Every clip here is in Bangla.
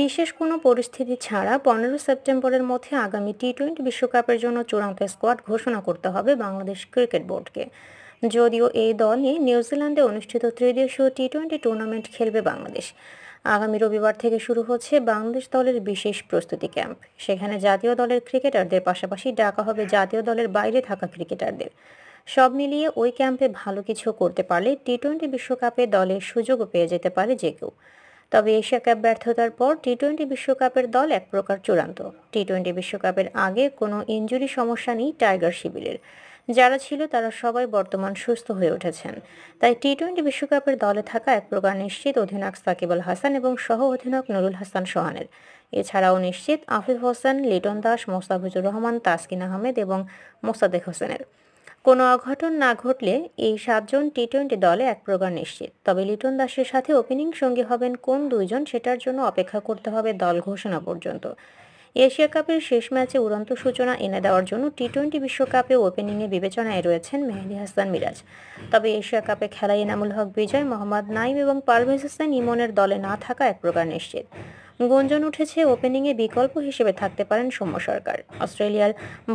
বিশেষ কোনো পরিস্থিতি ছাড়া পনেরো সেপ্টেম্বরের মধ্যে আগামী টি টোয়েন্টি বিশ্বকাপের জন্য চূড়ান্ত স্কোয়াড ঘোষণা করতে হবে বাংলাদেশ ক্রিকেট বোর্ডকে যদিও এই নিয়ে নিউজিল্যান্ডে অনুষ্ঠিত ত্রিদেশীয় টি টোয়েন্টি টুর্নামেন্ট খেলবে বাংলাদেশ আগামী রবিবার থেকে শুরু হচ্ছে বাংলাদেশ দলের বিশেষ প্রস্তুতি ক্যাম্প সেখানে জাতীয় দলের ক্রিকেটারদের পাশাপাশি ডাকা হবে জাতীয় দলের বাইরে থাকা ক্রিকেটারদের সব মিলিয়ে ওই ক্যাম্পে ভালো কিছু করতে পারলে টি টোয়েন্টি বিশ্বকাপে দলের সুযোগও পেয়ে যেতে পারে যে কেউ তবে এশিয়া কাপ ব্যর্থতার পর টি টোয়েন্টি বিশ্বকাপের দল এক প্রকার চূড়ান্ত টি টোয়েন্টি বিশ্বকাপের আগে কোনো ইঞ্জুরি সমস্যা নেই টাইগার শিবিরের যারা ছিল তারা সবাই বর্তমান সুস্থ হয়ে উঠেছেন তাই টি টোয়েন্টি বিশ্বকাপের দলে থাকা এক প্রকার নিশ্চিত অধিনায়ক সাকিব আল হাসান এবং সহ অধিনায়ক নুরুল হাসান সোহানের এছাড়াও নিশ্চিত আফিফ হোসেন লিটন দাস মোস্তাফিজুর রহমান তাসকিন আহমেদ এবং মোস্তাদেক হোসেনের কোনো অঘটন না ঘটলে এই সাতজন টি টোয়েন্টি দলে এক প্রকার নিশ্চিত তবে লিটন দাসের সাথে ওপেনিং সঙ্গী হবেন কোন দুইজন সেটার জন্য অপেক্ষা করতে হবে দল ঘোষণা পর্যন্ত এশিয়া কাপের শেষ ম্যাচে উড়ন্ত সূচনা এনে দেওয়ার জন্য টি টোয়েন্টি বিশ্বকাপে ওপেনিংয়ে বিবেচনায় রয়েছেন মেহেদি হাসান মিরাজ তবে এশিয়া কাপে খেলায় এনামুল হক বিজয় মোহাম্মদ নাইম এবং পারভেজ হাসান ইমনের দলে না থাকা এক প্রকার নিশ্চিত গুঞ্জন উঠেছে ওপেনিংয়ে বিকল্প হিসেবে থাকতে পারেন সৌম্য সরকার অস্ট্রেলিয়ার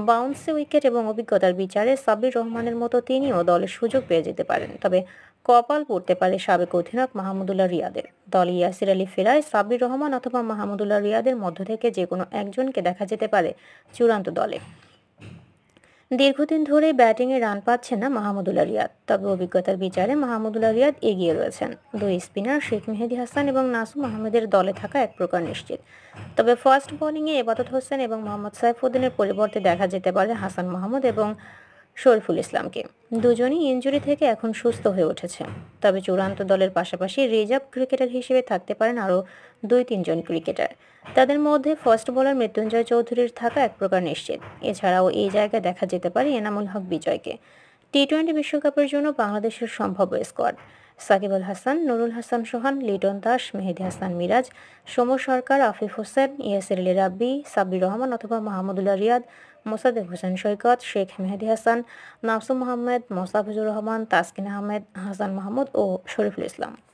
বাউন্সে উইকেট এবং অভিজ্ঞতার বিচারে সাব্বির রহমানের মতো তিনিও দলের সুযোগ পেয়ে যেতে পারেন তবে কপাল পড়তে পারে সাবেক অধিনায়ক মাহমুদুল্লাহ রিয়াদের দল ইয়াসির আলী ফেরায় সাব্বির রহমান অথবা মাহমুদুল্লাহ রিয়াদের মধ্য থেকে যে কোনো একজনকে দেখা যেতে পারে চূড়ান্ত দলে দীর্ঘদিন ধরে ব্যাটিংয়ে রান পাচ্ছেন না মাহমুদুল রিয়াদ তবে অভিজ্ঞতার বিচারে মাহমুদুল রিয়াদ এগিয়ে রয়েছেন দুই স্পিনার শেখ মেহেদি হাসান এবং নাসু মাহমুদের দলে থাকা এক প্রকার নিশ্চিত তবে ফার্স্ট বোলিংয়ে এবাদত হোসেন এবং মোহাম্মদ সাইফুদ্দিনের পরিবর্তে দেখা যেতে পারে হাসান মাহমুদ এবং শরফুল ইসলামকে দুজনই ইঞ্জুরি থেকে এখন সুস্থ হয়ে উঠেছে তবে চূড়ান্ত দলের পাশাপাশি রিজার্ভ ক্রিকেটার হিসেবে থাকতে পারেন আরও দুই তিনজন ক্রিকেটার তাদের মধ্যে ফার্স্ট বোলার মৃত্যুঞ্জয় চৌধুরীর থাকা এক প্রকার নিশ্চিত এছাড়াও এই জায়গায় দেখা যেতে পারে এনামুল হক বিজয়কে টি টোয়েন্টি বিশ্বকাপের জন্য বাংলাদেশের সম্ভাব্য স্কোয়াড সাকিব আল হাসান নুরুল হাসান সোহান লিটন দাস মেহেদি হাসান মিরাজ সোম সরকার আফিফ হোসেন ইয়াসির আলী রাব্বি সাব্বির রহমান অথবা মাহমুদুল্লাহ রিয়াদ মোসাদেব হোসেন সৈকত শেখ মেহেদি হাসান নাসুম মোহাম্মদ মোসাফিজুর রহমান তাসকিন আহমেদ হাসান মাহমুদ ও শরীফুল ইসলাম